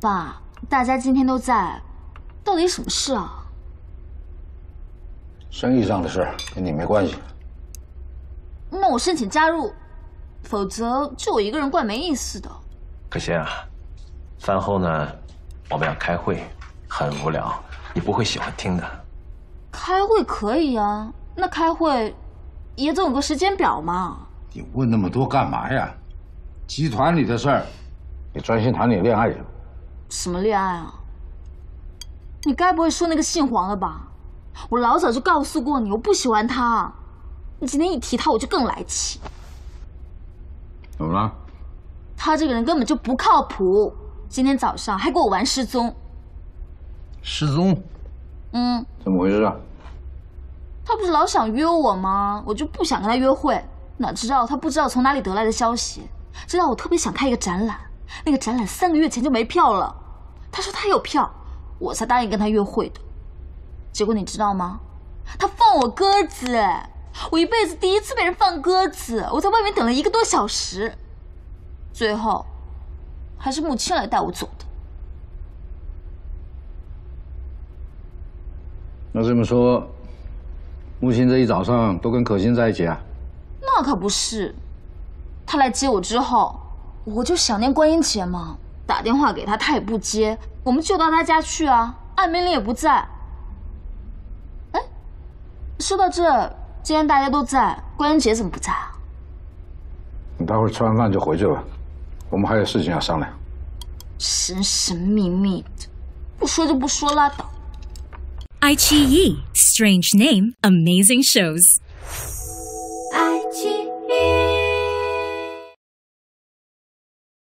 爸，大家今天都在，到底什么事啊？生意上的事，跟你没关系。那我申请加入，否则就我一个人怪没意思的。可心啊，饭后呢，我们要开会，很无聊，你不会喜欢听的。开会可以啊，那开会也总有个时间表嘛。你问那么多干嘛呀？集团里的事儿，你专心谈你的恋爱去。吧。什么恋爱啊？你该不会说那个姓黄的吧？我老早就告诉过你，我不喜欢他。你今天一提他，我就更来气。怎么了？他这个人根本就不靠谱。今天早上还给我玩失踪。失踪？嗯。怎么回事？啊？他不是老想约我吗？我就不想跟他约会。哪知道他不知道从哪里得来的消息，知道我特别想开一个展览。那个展览三个月前就没票了。他说他有票，我才答应跟他约会的。结果你知道吗？他放我鸽子，我一辈子第一次被人放鸽子。我在外面等了一个多小时，最后还是木青来带我走的。那这么说，木青这一早上都跟可心在一起啊？那可不是，他来接我之后，我就想念观音姐嘛。打电话给他，他也不接。我们就到他家去啊，艾美丽也不在。哎，说到这，今天大家都在，关仁杰怎么不在啊？你待会吃完饭就回去吧，我们还有事情要商量。神神秘秘的，不说就不说，拉倒。I 奇 E Strange Name Amazing Shows。爱。